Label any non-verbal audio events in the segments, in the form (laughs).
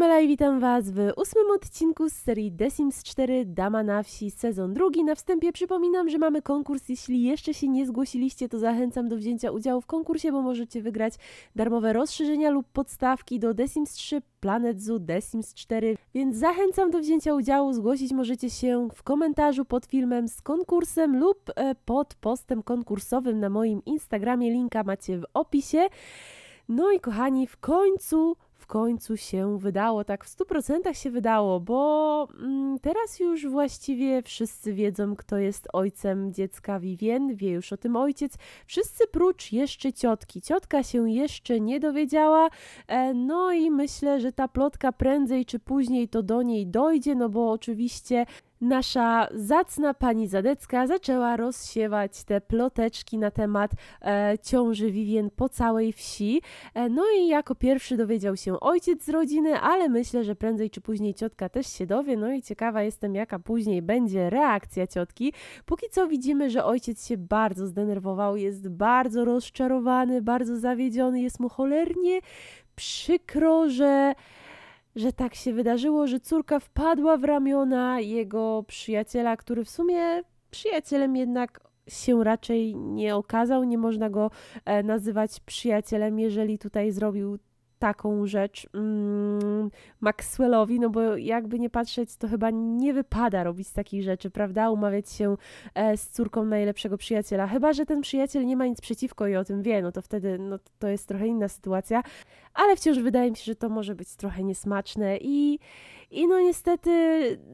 Kamela i witam Was w ósmym odcinku z serii The Sims 4 Dama na wsi sezon drugi. Na wstępie przypominam, że mamy konkurs. Jeśli jeszcze się nie zgłosiliście, to zachęcam do wzięcia udziału w konkursie, bo możecie wygrać darmowe rozszerzenia lub podstawki do The Sims 3 Planet Zoo The Sims 4, więc zachęcam do wzięcia udziału. Zgłosić możecie się w komentarzu pod filmem z konkursem lub e, pod postem konkursowym na moim Instagramie. Linka macie w opisie. No i kochani, w końcu w końcu się wydało, tak w 100% się wydało, bo mm, teraz już właściwie wszyscy wiedzą, kto jest ojcem dziecka Vivien, wie już o tym ojciec, wszyscy prócz jeszcze ciotki. Ciotka się jeszcze nie dowiedziała, e, no i myślę, że ta plotka prędzej czy później to do niej dojdzie, no bo oczywiście nasza zacna pani Zadecka zaczęła rozsiewać te ploteczki na temat e, ciąży Vivien po całej wsi. E, no i jako pierwszy dowiedział się ojciec z rodziny, ale myślę, że prędzej czy później ciotka też się dowie. No i ciekawa jestem, jaka później będzie reakcja ciotki. Póki co widzimy, że ojciec się bardzo zdenerwował, jest bardzo rozczarowany, bardzo zawiedziony, jest mu cholernie przykro, że że tak się wydarzyło, że córka wpadła w ramiona jego przyjaciela, który w sumie przyjacielem jednak się raczej nie okazał. Nie można go e, nazywać przyjacielem, jeżeli tutaj zrobił taką rzecz mm, Maxwellowi, no bo jakby nie patrzeć, to chyba nie wypada robić takich rzeczy, prawda? Umawiać się e, z córką najlepszego przyjaciela. Chyba, że ten przyjaciel nie ma nic przeciwko i o tym wie, no to wtedy no, to jest trochę inna sytuacja, ale wciąż wydaje mi się, że to może być trochę niesmaczne i, i no niestety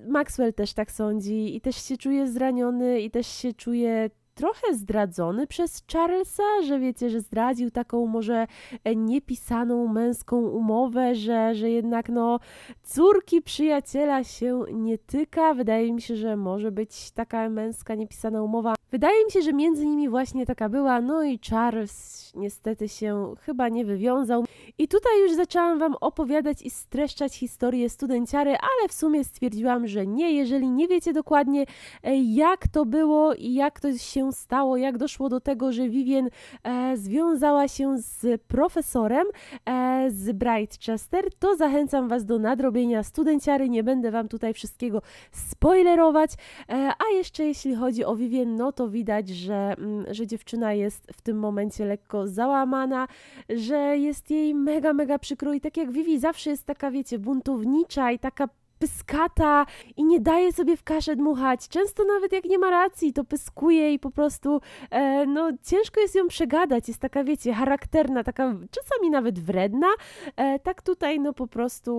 Maxwell też tak sądzi i też się czuje zraniony i też się czuje trochę zdradzony przez Charlesa, że wiecie, że zdradził taką może e, niepisaną męską umowę, że, że jednak no córki przyjaciela się nie tyka. Wydaje mi się, że może być taka męska niepisana umowa Wydaje mi się, że między nimi właśnie taka była, no i Charles niestety się chyba nie wywiązał. I tutaj już zaczęłam Wam opowiadać i streszczać historię studenciary, ale w sumie stwierdziłam, że nie, jeżeli nie wiecie dokładnie e, jak to było i jak to się stało, jak doszło do tego, że Vivien e, związała się z profesorem e, z Brightchester, to zachęcam Was do nadrobienia studenciary, nie będę Wam tutaj wszystkiego spoilerować, e, a jeszcze jeśli chodzi o Vivien, no to widać, że, mm, że dziewczyna jest w tym momencie lekko załamana, że jest jej mega, mega przykro i tak jak Vivi zawsze jest taka, wiecie, buntownicza i taka pyskata i nie daje sobie w kaszę dmuchać. Często nawet jak nie ma racji, to pyskuje i po prostu e, no, ciężko jest ją przegadać. Jest taka, wiecie, charakterna, taka czasami nawet wredna. E, tak tutaj no po prostu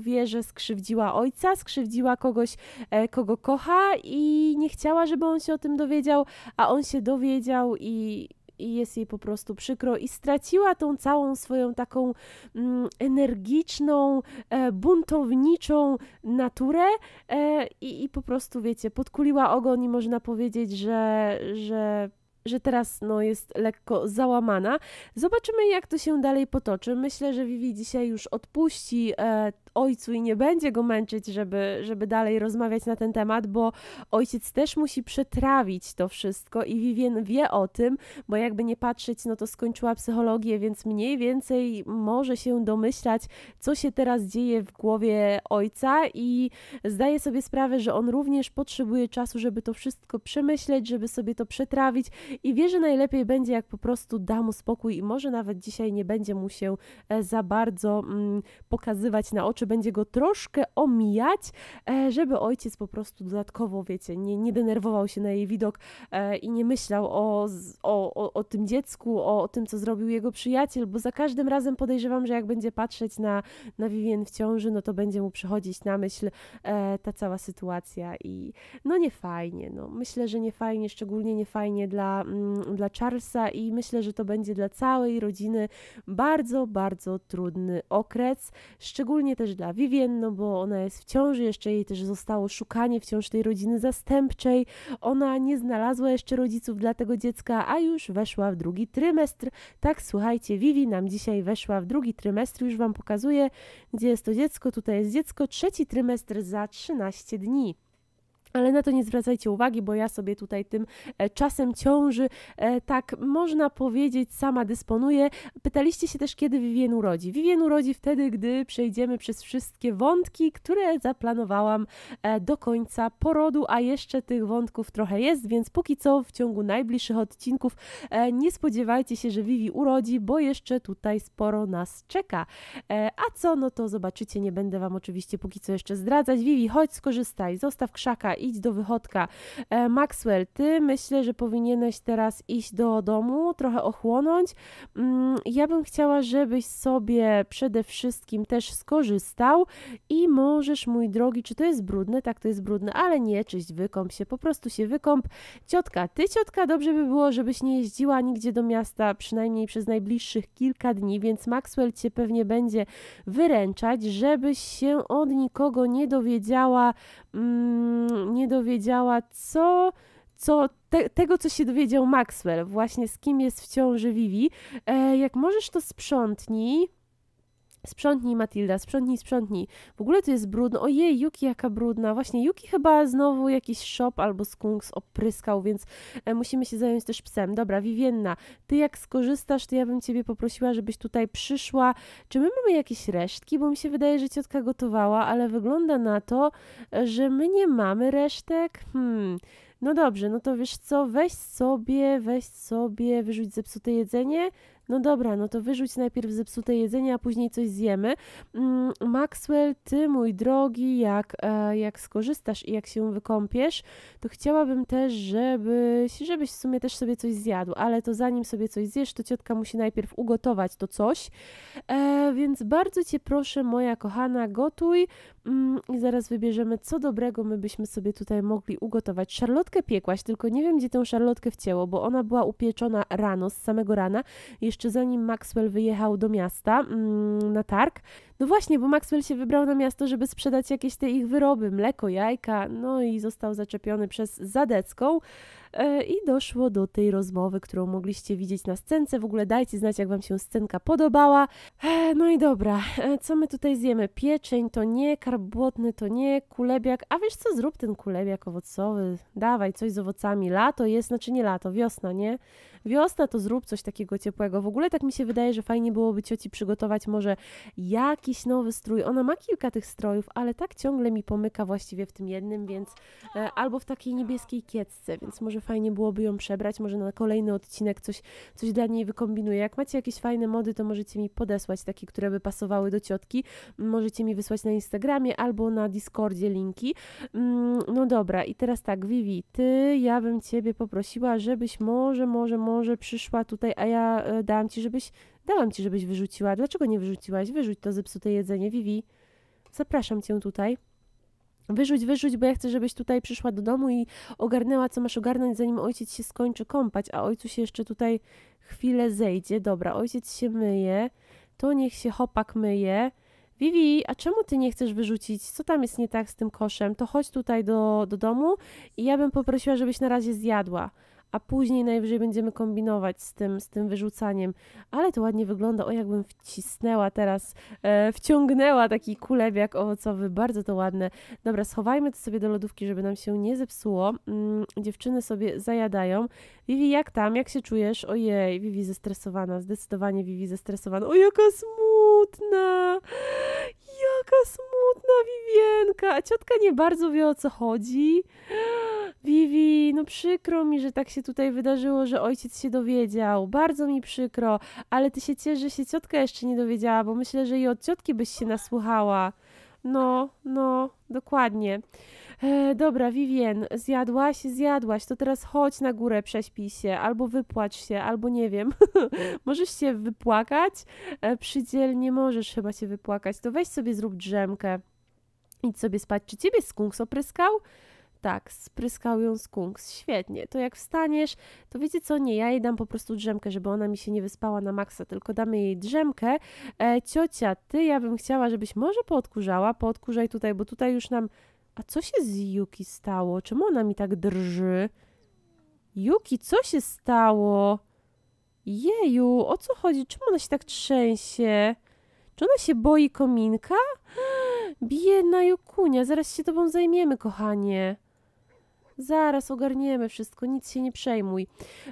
wie, że skrzywdziła ojca, skrzywdziła kogoś, e, kogo kocha i nie chciała, żeby on się o tym dowiedział, a on się dowiedział i i jest jej po prostu przykro i straciła tą całą swoją taką mm, energiczną, e, buntowniczą naturę e, i, i po prostu, wiecie, podkuliła ogon i można powiedzieć, że, że że teraz no, jest lekko załamana. Zobaczymy, jak to się dalej potoczy. Myślę, że Vivi dzisiaj już odpuści e, ojcu i nie będzie go męczyć, żeby, żeby dalej rozmawiać na ten temat, bo ojciec też musi przetrawić to wszystko i Vivien wie o tym, bo jakby nie patrzeć, no to skończyła psychologię, więc mniej więcej może się domyślać, co się teraz dzieje w głowie ojca i zdaje sobie sprawę, że on również potrzebuje czasu, żeby to wszystko przemyśleć, żeby sobie to przetrawić i wie, że najlepiej będzie, jak po prostu da mu spokój i może nawet dzisiaj nie będzie mu się e, za bardzo mm, pokazywać na oczy, będzie go troszkę omijać, e, żeby ojciec po prostu dodatkowo, wiecie, nie, nie denerwował się na jej widok e, i nie myślał o, o, o, o tym dziecku, o, o tym, co zrobił jego przyjaciel, bo za każdym razem podejrzewam, że jak będzie patrzeć na, na Vivien w ciąży, no to będzie mu przychodzić na myśl e, ta cała sytuacja i no nie fajnie, no myślę, że nie fajnie, szczególnie nie fajnie dla, mm, dla Charlesa i myślę, że to będzie dla całej rodziny bardzo, bardzo trudny okres, szczególnie też dla Vivien, no bo ona jest w ciąży, jeszcze jej też zostało szukanie wciąż tej rodziny zastępczej. Ona nie znalazła jeszcze rodziców dla tego dziecka, a już weszła w drugi trymestr. Tak, słuchajcie, Vivi nam dzisiaj weszła w drugi trymestr, już Wam pokazuję, gdzie jest to dziecko. Tutaj jest dziecko, trzeci trymestr za 13 dni. Ale na to nie zwracajcie uwagi, bo ja sobie tutaj tym e, czasem ciąży, e, tak można powiedzieć, sama dysponuję. Pytaliście się też, kiedy Vivien urodzi. Vivien urodzi wtedy, gdy przejdziemy przez wszystkie wątki, które zaplanowałam e, do końca porodu, a jeszcze tych wątków trochę jest, więc póki co w ciągu najbliższych odcinków nie spodziewajcie się, że Vivi urodzi, bo jeszcze tutaj sporo nas czeka. A co, no to zobaczycie, nie będę Wam oczywiście póki co jeszcze zdradzać. Vivi, chodź skorzystaj, zostaw krzaka idź do wychodka. E, Maxwell, ty myślę, że powinieneś teraz iść do domu, trochę ochłonąć. Mm, ja bym chciała, żebyś sobie przede wszystkim też skorzystał i możesz, mój drogi, czy to jest brudne? Tak, to jest brudne, ale nie czyść, wykąp się, po prostu się wykąp. Ciotka, ty ciotka, dobrze by było, żebyś nie jeździła nigdzie do miasta, przynajmniej przez najbliższych kilka dni, więc Maxwell cię pewnie będzie wyręczać, żebyś się od nikogo nie dowiedziała, mm, nie dowiedziała, co co te, tego, co się dowiedział Maxwell, właśnie z kim jest w ciąży Vivi. E, jak możesz, to sprzątnij. Sprzątnij Matilda, sprzątnij, sprzątnij. W ogóle to jest brudno. Ojej, Yuki jaka brudna. Właśnie Yuki chyba znowu jakiś shop albo skunks opryskał, więc e, musimy się zająć też psem. Dobra, Vivienna, ty jak skorzystasz, to ja bym ciebie poprosiła, żebyś tutaj przyszła. Czy my mamy jakieś resztki? Bo mi się wydaje, że ciotka gotowała, ale wygląda na to, że my nie mamy resztek. Hmm... No dobrze, no to wiesz co, weź sobie, weź sobie, wyrzuć zepsute jedzenie, no dobra, no to wyrzuć najpierw zepsute jedzenie, a później coś zjemy. Mm, Maxwell, ty mój drogi, jak, e, jak skorzystasz i jak się wykąpiesz, to chciałabym też, żebyś, żebyś w sumie też sobie coś zjadł, ale to zanim sobie coś zjesz, to ciotka musi najpierw ugotować to coś. E, więc bardzo cię proszę, moja kochana, gotuj mm, i zaraz wybierzemy, co dobrego my byśmy sobie tutaj mogli ugotować. Szarlotkę piekłaś, tylko nie wiem, gdzie tę szarlotkę wcięło, bo ona była upieczona rano, z samego rana. Jeszcze jeszcze zanim Maxwell wyjechał do miasta mm, na targ. No właśnie, bo Maxwell się wybrał na miasto, żeby sprzedać jakieś te ich wyroby, mleko, jajka, no i został zaczepiony przez Zadecką. E, i doszło do tej rozmowy, którą mogliście widzieć na scence. W ogóle dajcie znać, jak Wam się scenka podobała. E, no i dobra, e, co my tutaj zjemy? Pieczeń to nie, karb błotny to nie, kulebiak. A wiesz co, zrób ten kulebiak owocowy. Dawaj, coś z owocami. Lato jest, znaczy nie lato, wiosna, nie? Wiosna to zrób coś takiego ciepłego. W ogóle tak mi się wydaje, że fajnie byłoby cioci przygotować może jakiś nowy strój. Ona ma kilka tych strojów, ale tak ciągle mi pomyka właściwie w tym jednym, więc albo w takiej niebieskiej kiecce, więc może fajnie byłoby ją przebrać, może na kolejny odcinek coś, coś dla niej wykombinuję. Jak macie jakieś fajne mody, to możecie mi podesłać takie, które by pasowały do ciotki. Możecie mi wysłać na Instagramie albo na Discordzie linki. Mm, no dobra, i teraz tak, Vivi, ty, ja bym ciebie poprosiła, żebyś może, może, może przyszła tutaj, a ja e, dałam ci, żebyś, dałam ci, żebyś wyrzuciła. Dlaczego nie wyrzuciłaś? Wyrzuć to zepsute jedzenie, Vivi. Zapraszam cię tutaj. Wyrzuć, wyrzuć, bo ja chcę, żebyś tutaj przyszła do domu i ogarnęła, co masz ogarnąć, zanim ojciec się skończy kąpać, a ojcu się jeszcze tutaj chwilę zejdzie. Dobra, ojciec się myje, to niech się chłopak myje. Vivi, a czemu ty nie chcesz wyrzucić? Co tam jest nie tak z tym koszem? To chodź tutaj do, do domu i ja bym poprosiła, żebyś na razie zjadła a później najwyżej będziemy kombinować z tym, z tym wyrzucaniem. Ale to ładnie wygląda. O, jakbym wcisnęła teraz, e, wciągnęła taki kulebiak owocowy. Bardzo to ładne. Dobra, schowajmy to sobie do lodówki, żeby nam się nie zepsuło. Mm, dziewczyny sobie zajadają. Vivi, jak tam? Jak się czujesz? Ojej, Vivi zestresowana. Zdecydowanie Vivi zestresowana. O, jaka smutna! Jaka smutna Vivienka. A ciotka nie bardzo wie o co chodzi. Vivi, no przykro mi, że tak się tutaj wydarzyło, że ojciec się dowiedział. Bardzo mi przykro, ale ty się ciesz, że się ciotka jeszcze nie dowiedziała, bo myślę, że i od ciotki byś się nasłuchała. No, no, dokładnie. E, dobra, Vivien, zjadłaś? Zjadłaś, to teraz chodź na górę, prześpij się, albo wypłacz się, albo nie wiem. (laughs) możesz się wypłakać? E, przydziel, nie możesz chyba się wypłakać. To weź sobie zrób drzemkę. Idź sobie spać. Czy ciebie skunks opryskał? Tak, spryskał ją skunks. Świetnie. To jak wstaniesz, to wiecie co? Nie, ja jej dam po prostu drzemkę, żeby ona mi się nie wyspała na maksa, tylko damy jej drzemkę. E, ciocia, ty, ja bym chciała, żebyś może poodkurzała. Poodkurzaj tutaj, bo tutaj już nam a co się z Yuki stało? Czemu ona mi tak drży? Yuki, co się stało? Jeju, o co chodzi? Czemu ona się tak trzęsie? Czy ona się boi kominka? (gasps) Biedna Jukunia, zaraz się tobą zajmiemy, kochanie. Zaraz ogarniemy wszystko, nic się nie przejmuj.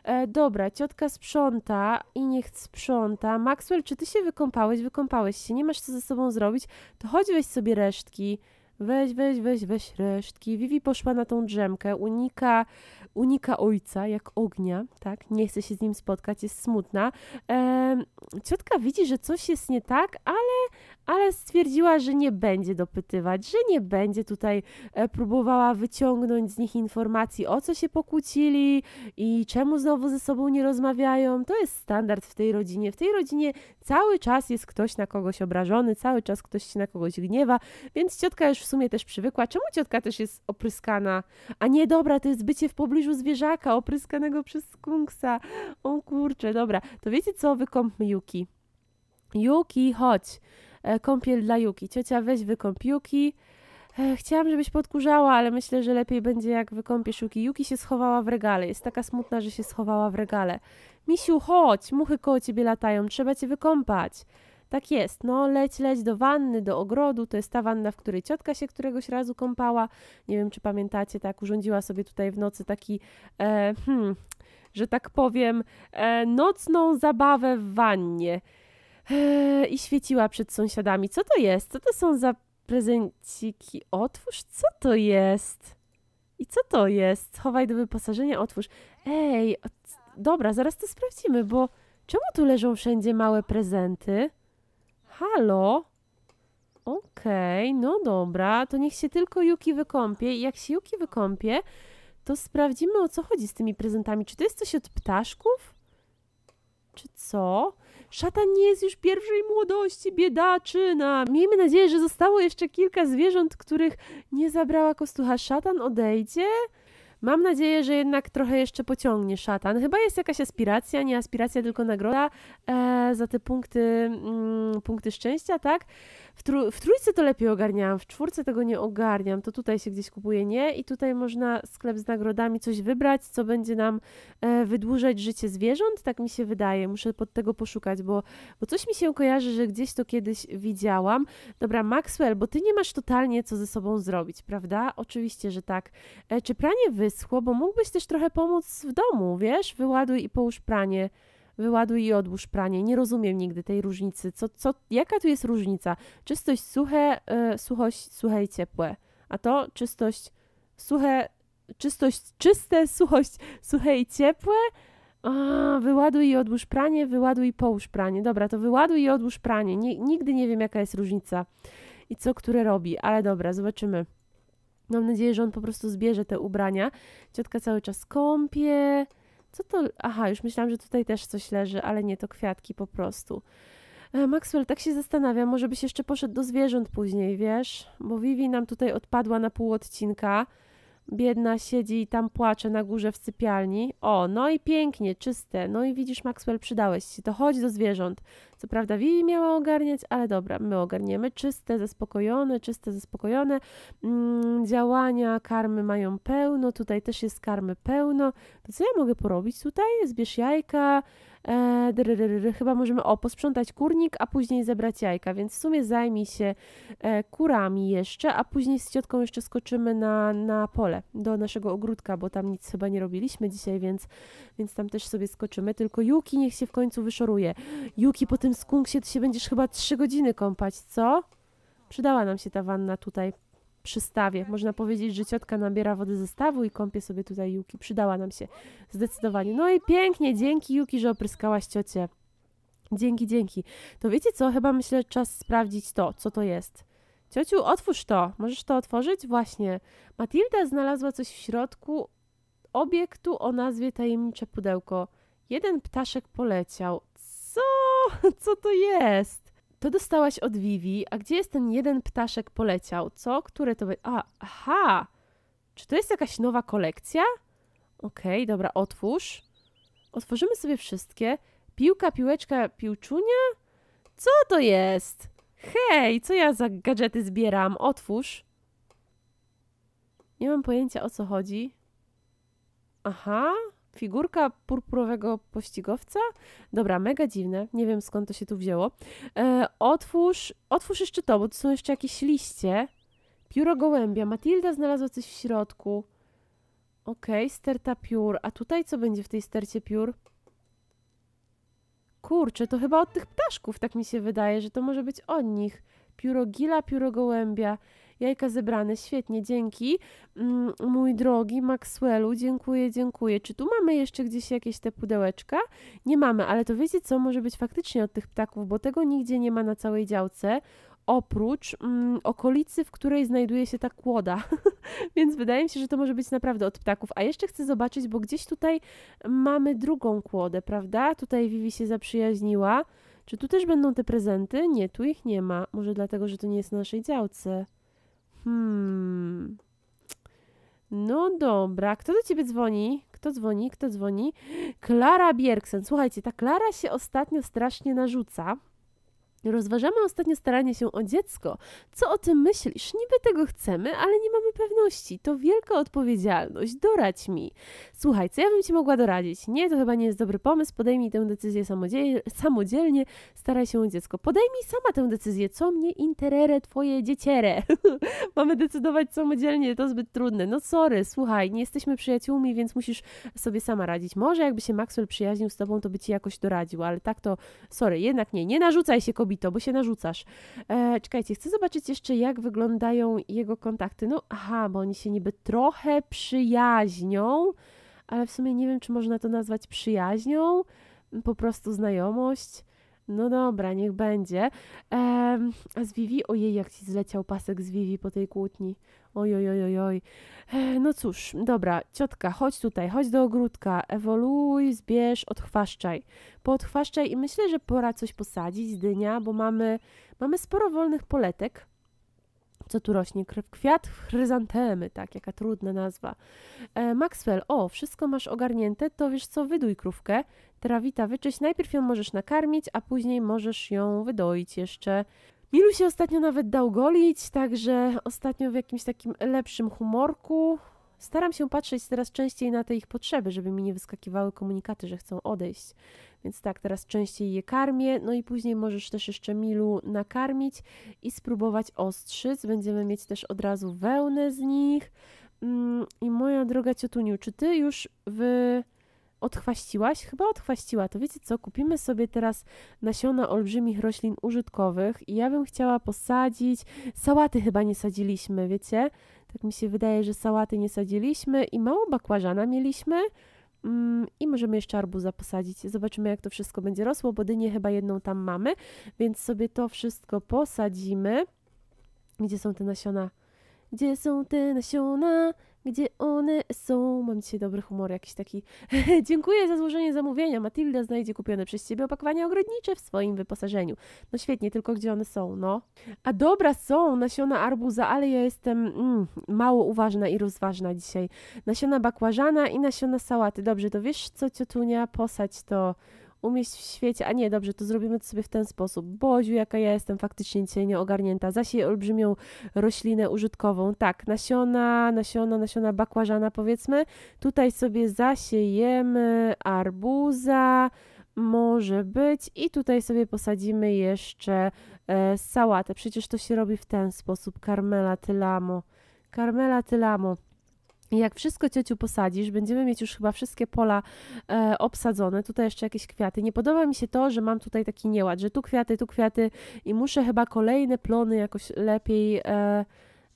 E, dobra, ciotka sprząta i niech sprząta. Maxwell, czy ty się wykąpałeś? Wykąpałeś się, nie masz co ze sobą zrobić? To chodź weź sobie resztki weź, weź, weź, weź resztki. Vivi poszła na tą drzemkę, unika, unika ojca jak ognia, tak? Nie chce się z nim spotkać, jest smutna. E, ciotka widzi, że coś jest nie tak, ale ale stwierdziła, że nie będzie dopytywać, że nie będzie tutaj e, próbowała wyciągnąć z nich informacji, o co się pokłócili i czemu znowu ze sobą nie rozmawiają. To jest standard w tej rodzinie. W tej rodzinie cały czas jest ktoś na kogoś obrażony, cały czas ktoś się na kogoś gniewa, więc ciotka już w sumie też przywykła. Czemu ciotka też jest opryskana? A nie, dobra, to jest bycie w pobliżu zwierzaka opryskanego przez skunksa. O kurczę, dobra. To wiecie co, wykąpmy Yuki. Yuki, chodź. E, kąpiel dla Juki. Ciocia, weź wykąp Juki. E, chciałam, żebyś podkurzała, ale myślę, że lepiej będzie, jak wykąpiesz Juki. Juki się schowała w regale. Jest taka smutna, że się schowała w regale. Misiu, chodź, muchy koło ciebie latają, trzeba cię wykąpać. Tak jest, no leć, leć do wanny, do ogrodu, to jest ta wanna, w której ciotka się któregoś razu kąpała. Nie wiem, czy pamiętacie, tak urządziła sobie tutaj w nocy taki, e, hmm, że tak powiem, e, nocną zabawę w wannie. Eee, i świeciła przed sąsiadami. Co to jest? Co to są za prezenciki? Otwórz, co to jest? I co to jest? Chowaj do wyposażenia, otwórz. Ej, dobra, zaraz to sprawdzimy, bo czemu tu leżą wszędzie małe prezenty? Halo? Okej, okay, no dobra, to niech się tylko Yuki wykąpie i jak się Yuki wykąpie, to sprawdzimy o co chodzi z tymi prezentami. Czy to jest coś od ptaszków? Czy co? Szatan nie jest już pierwszej młodości, biedaczyna. No. Miejmy nadzieję, że zostało jeszcze kilka zwierząt, których nie zabrała kostucha. Szatan odejdzie? Mam nadzieję, że jednak trochę jeszcze pociągnie szatan. Chyba jest jakaś aspiracja, nie aspiracja, tylko nagroda e, za te punkty, mm, punkty szczęścia, tak? W, tru, w, trójce to lepiej ogarniałam, w czwórce tego nie ogarniam, to tutaj się gdzieś kupuje, nie? I tutaj można sklep z nagrodami coś wybrać, co będzie nam e, wydłużać życie zwierząt, tak mi się wydaje. Muszę pod tego poszukać, bo, bo coś mi się kojarzy, że gdzieś to kiedyś widziałam. Dobra, Maxwell, bo ty nie masz totalnie co ze sobą zrobić, prawda? Oczywiście, że tak. E, czy pranie wysp wyschło, bo mógłbyś też trochę pomóc w domu, wiesz? Wyładuj i połóż pranie, wyładuj i odłóż pranie. Nie rozumiem nigdy tej różnicy. Co, co, jaka tu jest różnica? Czystość suche, e, suchość suche i ciepłe, a to czystość suche, czystość czyste, (laughs) suchość suche i ciepłe. A, wyładuj i odłóż pranie, wyładuj i połóż pranie. Dobra, to wyładuj i odłóż pranie. Nie, nigdy nie wiem, jaka jest różnica i co które robi, ale dobra, zobaczymy. Mam nadzieję, że on po prostu zbierze te ubrania. Ciotka cały czas kąpie. Co to? Aha, już myślałam, że tutaj też coś leży, ale nie, to kwiatki po prostu. E, Maxwell, tak się zastanawiam, może byś jeszcze poszedł do zwierząt później, wiesz? Bo Vivi nam tutaj odpadła na pół odcinka. Biedna siedzi i tam płacze na górze w sypialni. O, no i pięknie, czyste. No i widzisz, Maxwell, przydałeś się. To chodź do zwierząt. Co prawda Vivi miała ogarniać, ale dobra, my ogarniemy. Czyste, zaspokojone, czyste, zaspokojone. Mm, działania karmy mają pełno. Tutaj też jest karmy pełno. To co ja mogę porobić tutaj? Zbierz jajka, E, chyba możemy o, posprzątać kurnik, a później zebrać jajka, więc w sumie zajmie się e, kurami jeszcze, a później z ciotką jeszcze skoczymy na, na pole, do naszego ogródka, bo tam nic chyba nie robiliśmy dzisiaj, więc, więc tam też sobie skoczymy, tylko Juki niech się w końcu wyszoruje. Juki, po tym skunksie ty się będziesz chyba trzy godziny kąpać, co? Przydała nam się ta wanna tutaj przystawie. Można powiedzieć, że ciotka nabiera wody ze stawu i kąpie sobie tutaj Juki. Przydała nam się zdecydowanie. No i pięknie, dzięki Juki, że opryskałaś ciocię. Dzięki, dzięki. To wiecie co? Chyba myślę, czas sprawdzić to, co to jest. Ciociu, otwórz to. Możesz to otworzyć? Właśnie. Matilda znalazła coś w środku obiektu o nazwie Tajemnicze Pudełko. Jeden ptaszek poleciał. Co? (laughs) Co to jest? To dostałaś od Vivi, a gdzie jest ten jeden ptaszek poleciał? Co? Które to... A, aha! Czy to jest jakaś nowa kolekcja? Okej, okay, dobra, otwórz. Otworzymy sobie wszystkie. Piłka, piłeczka, piłczunia? Co to jest? Hej, co ja za gadżety zbieram? Otwórz. Nie mam pojęcia o co chodzi. Aha. Figurka purpurowego pościgowca? Dobra, mega dziwne. Nie wiem skąd to się tu wzięło. E, otwórz, otwórz jeszcze to, bo tu są jeszcze jakieś liście. Pióro gołębia. Matilda znalazła coś w środku. Okej, okay, sterta piór. A tutaj co będzie w tej stercie piór? Kurczę, to chyba od tych ptaszków, tak mi się wydaje, że to może być od nich. Pióro gila, pióro gołębia. Jajka zebrane, świetnie, dzięki. Mm, mój drogi Maxwellu, dziękuję, dziękuję. Czy tu mamy jeszcze gdzieś jakieś te pudełeczka? Nie mamy, ale to wiecie co, może być faktycznie od tych ptaków, bo tego nigdzie nie ma na całej działce oprócz mm, okolicy, w której znajduje się ta kłoda. (laughs) Więc wydaje mi się, że to może być naprawdę od ptaków. A jeszcze chcę zobaczyć, bo gdzieś tutaj mamy drugą kłodę, prawda? Tutaj Vivi się zaprzyjaźniła. Czy tu też będą te prezenty? Nie, tu ich nie ma. Może dlatego, że to nie jest na naszej działce. Hmm. No dobra, kto do ciebie dzwoni? Kto dzwoni? Kto dzwoni? Klara Bierksen. Słuchajcie, ta Klara się ostatnio strasznie narzuca. Rozważamy ostatnio staranie się o dziecko. Co o tym myślisz? Niby tego chcemy, ale nie mamy pewności. To wielka odpowiedzialność. Dorać mi. Słuchaj, co ja bym ci mogła doradzić? Nie, to chyba nie jest dobry pomysł. Podejmij tę decyzję samodzielnie. Staraj się o dziecko. Podejmij sama tę decyzję. Co mnie interere twoje dzieciere? (laughs) mamy decydować samodzielnie, to zbyt trudne. No sorry, słuchaj, nie jesteśmy przyjaciółmi, więc musisz sobie sama radzić. Może jakby się Maxwell przyjaźnił z tobą, to by ci jakoś doradził, ale tak to sorry, jednak nie. Nie narzucaj się kobiet robi to, bo się narzucasz. E, czekajcie, chcę zobaczyć jeszcze, jak wyglądają jego kontakty. No, aha, bo oni się niby trochę przyjaźnią, ale w sumie nie wiem, czy można to nazwać przyjaźnią, po prostu znajomość. No dobra, niech będzie. Ehm, a z Vivi? Ojej, jak ci zleciał pasek z Vivi po tej kłótni. Oj, oj, oj, oj, oj. E, no cóż, dobra, ciotka, chodź tutaj, chodź do ogródka, ewoluuj, zbierz, odchwaszczaj. Poodchwaszczaj i myślę, że pora coś posadzić, dynia, bo mamy, mamy sporo wolnych poletek. Co tu rośnie? Krew, kwiat chryzantemy, tak, jaka trudna nazwa. E, Maxwell, o, wszystko masz ogarnięte, to wiesz co, wyduj krówkę. Trawita wyczyść, najpierw ją możesz nakarmić, a później możesz ją wydoić jeszcze. Milu się ostatnio nawet dał golić, także ostatnio w jakimś takim lepszym humorku. Staram się patrzeć teraz częściej na te ich potrzeby, żeby mi nie wyskakiwały komunikaty, że chcą odejść. Więc tak, teraz częściej je karmię, no i później możesz też jeszcze milu nakarmić i spróbować ostrzyc. Będziemy mieć też od razu wełnę z nich. Mm, I moja droga ciotuniu, czy ty już wy odchwaściłaś? Chyba odchwaściła. To wiecie co, kupimy sobie teraz nasiona olbrzymich roślin użytkowych i ja bym chciała posadzić, sałaty chyba nie sadziliśmy, wiecie? Tak mi się wydaje, że sałaty nie sadziliśmy i mało bakłażana mieliśmy. Mm, I możemy jeszcze arbuza posadzić. Zobaczymy, jak to wszystko będzie rosło, bo dynię chyba jedną tam mamy, więc sobie to wszystko posadzimy. Gdzie są te nasiona? Gdzie są te nasiona? gdzie one są. Mam dzisiaj dobry humor, jakiś taki. (laughs) Dziękuję za złożenie zamówienia. Matilda znajdzie kupione przez ciebie opakowania ogrodnicze w swoim wyposażeniu. No świetnie, tylko gdzie one są, no? A dobra, są nasiona arbuza, ale ja jestem mm, mało uważna i rozważna dzisiaj. Nasiona bakłażana i nasiona sałaty. Dobrze, to wiesz co, ciotunia, posać to umieść w świecie, a nie, dobrze, to zrobimy to sobie w ten sposób. Boziu, jaka ja jestem faktycznie dzisiaj nieogarnięta, zasiej olbrzymią roślinę użytkową, tak, nasiona, nasiona, nasiona bakłażana powiedzmy, tutaj sobie zasiejemy arbuza, może być i tutaj sobie posadzimy jeszcze e, sałatę. Przecież to się robi w ten sposób, Karmela Tylamo. Karmela Tylamo. I jak wszystko ciociu posadzisz, będziemy mieć już chyba wszystkie pola e, obsadzone. Tutaj jeszcze jakieś kwiaty. Nie podoba mi się to, że mam tutaj taki nieład, że tu kwiaty, tu kwiaty i muszę chyba kolejne plony jakoś lepiej, e,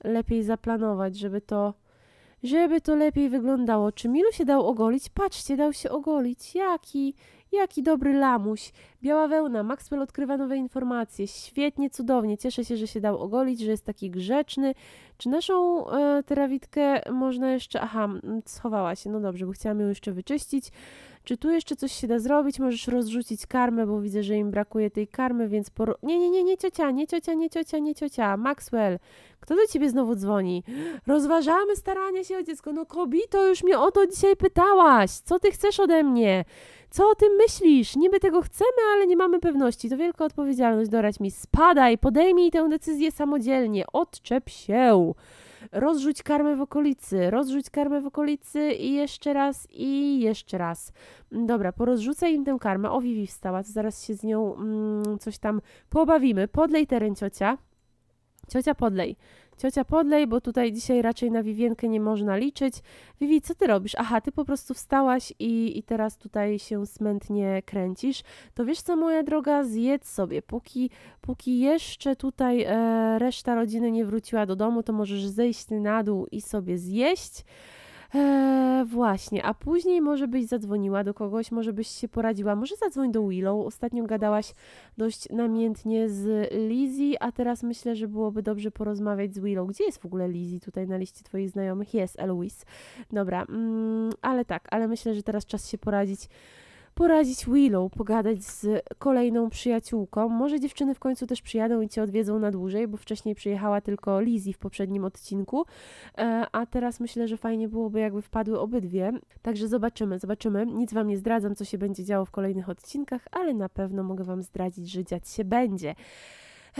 lepiej zaplanować, żeby to, żeby to lepiej wyglądało. Czy Milu się dał ogolić? Patrzcie, dał się ogolić. Jaki, Jaki dobry lamuś. Biała wełna, Maxwell odkrywa nowe informacje. Świetnie, cudownie. Cieszę się, że się dał ogolić, że jest taki grzeczny. Czy naszą e, terawitkę można jeszcze... Aha, schowała się. No dobrze, bo chciałam ją jeszcze wyczyścić. Czy tu jeszcze coś się da zrobić? Możesz rozrzucić karmę, bo widzę, że im brakuje tej karmy, więc Nie, nie, nie, nie ciocia, nie ciocia, nie ciocia, nie ciocia. Maxwell, kto do ciebie znowu dzwoni? Rozważamy staranie się o dziecko. No kobito, już mnie o to dzisiaj pytałaś. Co ty chcesz ode mnie? Co o tym myślisz? Niby tego chcemy, ale nie mamy pewności. To wielka odpowiedzialność. Dorać mi, spadaj, podejmij tę decyzję samodzielnie, odczep się. Rozrzuć karmę w okolicy, rozrzuć karmę w okolicy i jeszcze raz, i jeszcze raz. Mm, dobra, porozrzucaj im tę karmę. O, Vivi wstała, to zaraz się z nią mm, coś tam pobawimy. Podlej teren ciocia. Ciocia podlej. Ciocia podlej, bo tutaj dzisiaj raczej na Wiwienkę nie można liczyć. Wiwi, co ty robisz? Aha, ty po prostu wstałaś i, i teraz tutaj się smętnie kręcisz. To wiesz co, moja droga, zjedz sobie. Póki, póki jeszcze tutaj e, reszta rodziny nie wróciła do domu, to możesz zejść na dół i sobie zjeść. Eee, właśnie, a później może byś zadzwoniła do kogoś, może byś się poradziła, może zadzwoń do Willow. Ostatnio gadałaś dość namiętnie z Lizzie, a teraz myślę, że byłoby dobrze porozmawiać z Willow. Gdzie jest w ogóle Lizzie tutaj na liście twoich znajomych? Jest, Eloise. Dobra, mm, ale tak, ale myślę, że teraz czas się poradzić poradzić Willow, pogadać z kolejną przyjaciółką. Może dziewczyny w końcu też przyjadą i cię odwiedzą na dłużej, bo wcześniej przyjechała tylko Lizzie w poprzednim odcinku, e, a teraz myślę, że fajnie byłoby jakby wpadły obydwie. Także zobaczymy, zobaczymy. Nic wam nie zdradzam, co się będzie działo w kolejnych odcinkach, ale na pewno mogę wam zdradzić, że dziać się będzie.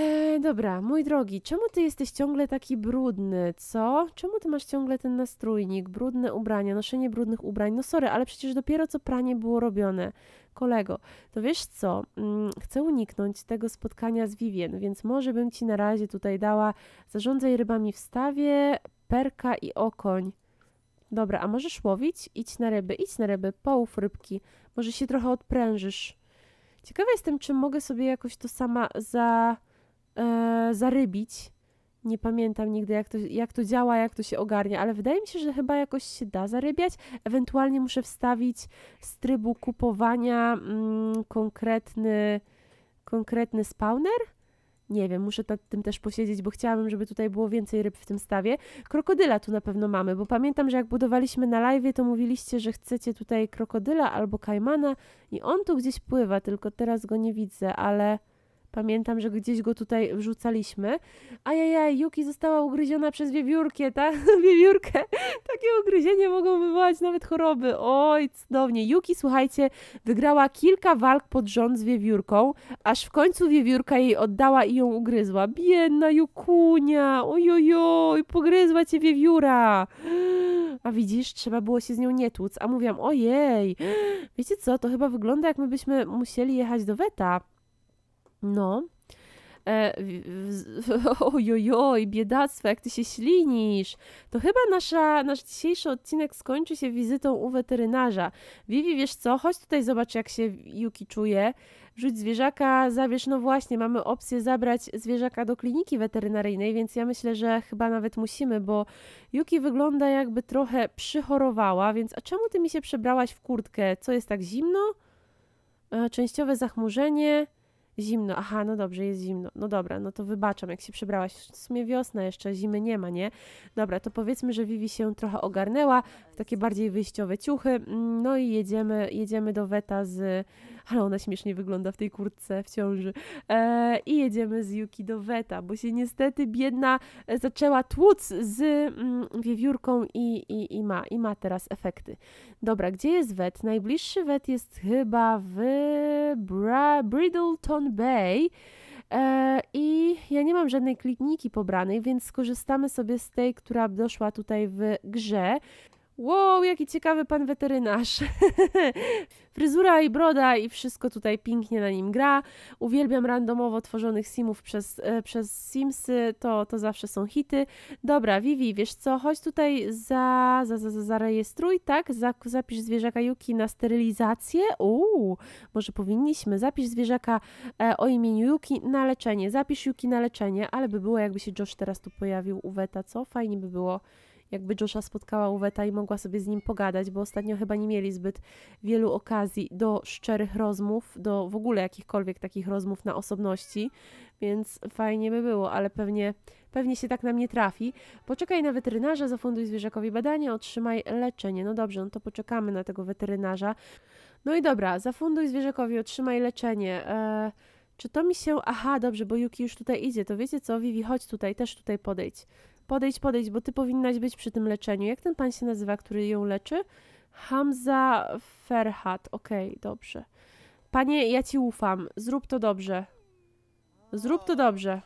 E, dobra, mój drogi, czemu ty jesteś ciągle taki brudny, co? Czemu ty masz ciągle ten nastrójnik, brudne ubrania, noszenie brudnych ubrań? No sorry, ale przecież dopiero co pranie było robione. Kolego, to wiesz co, mm, chcę uniknąć tego spotkania z Vivien, więc może bym ci na razie tutaj dała zarządzaj rybami w stawie, perka i okoń. Dobra, a możesz łowić? Idź na ryby, idź na ryby, połów rybki, może się trochę odprężysz. Ciekawa jestem, czy mogę sobie jakoś to sama za e, zarybić. Nie pamiętam nigdy, jak to, jak to działa, jak to się ogarnia, ale wydaje mi się, że chyba jakoś się da zarybiać. Ewentualnie muszę wstawić z trybu kupowania mm, konkretny, konkretny spawner. Nie wiem, muszę nad tym też posiedzieć, bo chciałabym, żeby tutaj było więcej ryb w tym stawie. Krokodyla tu na pewno mamy, bo pamiętam, że jak budowaliśmy na live, to mówiliście, że chcecie tutaj krokodyla albo kajmana i on tu gdzieś pływa, tylko teraz go nie widzę, ale Pamiętam, że gdzieś go tutaj wrzucaliśmy. Ajajaj, Yuki została ugryziona przez wiewiórkę, tak? (laughs) Wiewiórkę. Takie ugryzienie mogą wywołać nawet choroby. Oj, cudownie. Yuki, słuchajcie, wygrała kilka walk pod rząd z wiewiórką, aż w końcu wiewiórka jej oddała i ją ugryzła. Biedna Jukunia, ojojoj, pogryzła cię wiewióra. A widzisz, trzeba było się z nią nie tłuc. A mówiłam, ojej, wiecie co, to chyba wygląda jakbyśmy musieli jechać do Weta. No. E, (laughs) Ojojoj, biedactwo, jak ty się ślinisz. To chyba nasza, nasz dzisiejszy odcinek skończy się wizytą u weterynarza. Vivi, wiesz co? Chodź tutaj, zobacz, jak się Yuki czuje. Rzuć zwierzaka, zabierz. No właśnie, mamy opcję zabrać zwierzaka do kliniki weterynaryjnej, więc ja myślę, że chyba nawet musimy, bo Yuki wygląda jakby trochę przychorowała, więc a czemu ty mi się przebrałaś w kurtkę? Co jest tak zimno? E, częściowe zachmurzenie. Zimno, aha, no dobrze, jest zimno. No dobra, no to wybaczam, jak się przebrałaś. W sumie wiosna jeszcze, zimy nie ma, nie? Dobra, to powiedzmy, że Vivi się trochę ogarnęła, takie bardziej wyjściowe ciuchy. Mm, no i jedziemy, jedziemy do Weta z... Ale ona śmiesznie wygląda w tej kurtce, w ciąży. E, I jedziemy z Yuki do Weta, bo się niestety biedna e, zaczęła tłuc z mm, wiewiórką i, i, i, ma, i ma teraz efekty. Dobra, gdzie jest Wet? Najbliższy Wet jest chyba w Bra Bridleton Bay. E, I ja nie mam żadnej kliniki pobranej, więc skorzystamy sobie z tej, która doszła tutaj w grze. Wow, jaki ciekawy pan weterynarz. (laughs) Fryzura i broda i wszystko tutaj pięknie na nim gra. Uwielbiam randomowo tworzonych simów przez, e, przez simsy, to, to zawsze są hity. Dobra, Vivi, wiesz co, chodź tutaj za, za, za, za zarejestruj, tak? zapisz zwierzaka Yuki na sterylizację. Uuu, może powinniśmy. Zapisz zwierzaka e, o imieniu Yuki na leczenie. Zapisz Yuki na leczenie, ale by było jakby się Josh teraz tu pojawił u Weta, co? Fajnie by było jakby Josha spotkała Uweta i mogła sobie z nim pogadać, bo ostatnio chyba nie mieli zbyt wielu okazji do szczerych rozmów, do w ogóle jakichkolwiek takich rozmów na osobności, więc fajnie by było, ale pewnie, pewnie się tak na mnie trafi. Poczekaj na weterynarza, zafunduj zwierzakowi badanie, otrzymaj leczenie. No dobrze, no to poczekamy na tego weterynarza. No i dobra, zafunduj zwierzakowi, otrzymaj leczenie. Eee, czy to mi się... Aha, dobrze, bo Yuki już tutaj idzie, to wiecie co, Vivi, chodź tutaj, też tutaj podejdź. Podejść, podejść, bo ty powinnaś być przy tym leczeniu. Jak ten pan się nazywa, który ją leczy? Hamza Ferhat. Okej, okay, dobrze. Panie, ja ci ufam. Zrób to dobrze. Zrób to dobrze.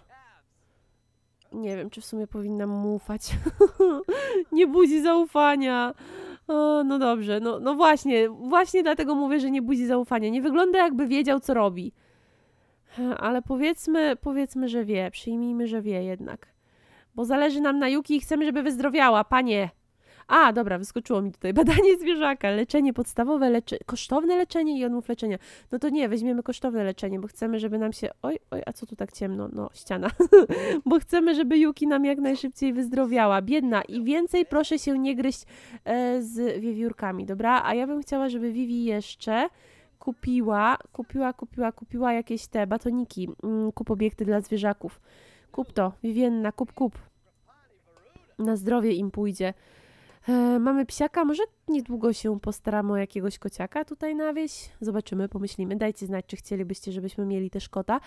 Nie wiem, czy w sumie powinnam mu ufać. (laughs) nie budzi zaufania. O, no dobrze, no, no właśnie, właśnie dlatego mówię, że nie budzi zaufania. Nie wygląda jakby wiedział, co robi. Ale powiedzmy, powiedzmy, że wie. Przyjmijmy, że wie jednak. Bo zależy nam na Yuki i chcemy, żeby wyzdrowiała, panie. A, dobra, wyskoczyło mi tutaj badanie zwierzaka, leczenie podstawowe, kosztowne leczenie i odmów leczenia. No to nie, weźmiemy kosztowne leczenie, bo chcemy, żeby nam się... Oj, oj, a co tu tak ciemno? No, ściana. (laughs) bo chcemy, żeby Yuki nam jak najszybciej wyzdrowiała. Biedna. I więcej proszę się nie gryźć e, z wiewiórkami, dobra? A ja bym chciała, żeby Vivi jeszcze kupiła, kupiła, kupiła, kupiła jakieś te batoniki, mm, kup obiekty dla zwierzaków. Kup to, Wiwienna, kup, kup. Na zdrowie im pójdzie. E, mamy psiaka, może niedługo się postaramy o jakiegoś kociaka tutaj na wieś. Zobaczymy, pomyślimy. Dajcie znać, czy chcielibyście, żebyśmy mieli też kota.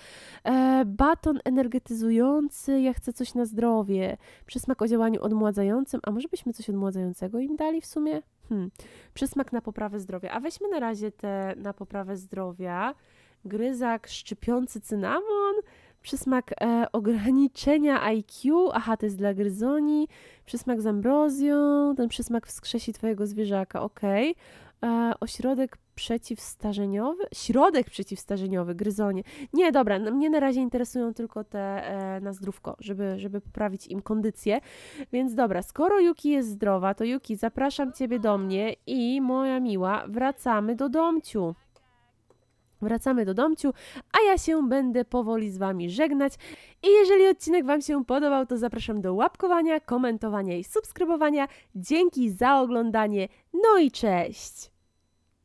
E, baton energetyzujący, ja chcę coś na zdrowie. Przysmak o działaniu odmładzającym, a może byśmy coś odmładzającego im dali w sumie? Hmm. Przysmak na poprawę zdrowia. A weźmy na razie te na poprawę zdrowia. Gryzak szczypiący cynamon przysmak e, ograniczenia IQ, aha, to jest dla gryzoni, przysmak z ambrozją, ten przysmak wskrzesi twojego zwierzaka, okej. Okay. E, ośrodek przeciwstarzeniowy? Środek przeciwstarzeniowy, gryzonie. Nie, dobra, no, mnie na razie interesują tylko te e, na zdrówko, żeby, żeby poprawić im kondycję. Więc dobra, skoro Yuki jest zdrowa, to Yuki, zapraszam Ciebie do mnie i moja miła, wracamy do domciu. Wracamy do domciu, a ja się będę powoli z Wami żegnać. I jeżeli odcinek Wam się podobał, to zapraszam do łapkowania, komentowania i subskrybowania. Dzięki za oglądanie, no i cześć!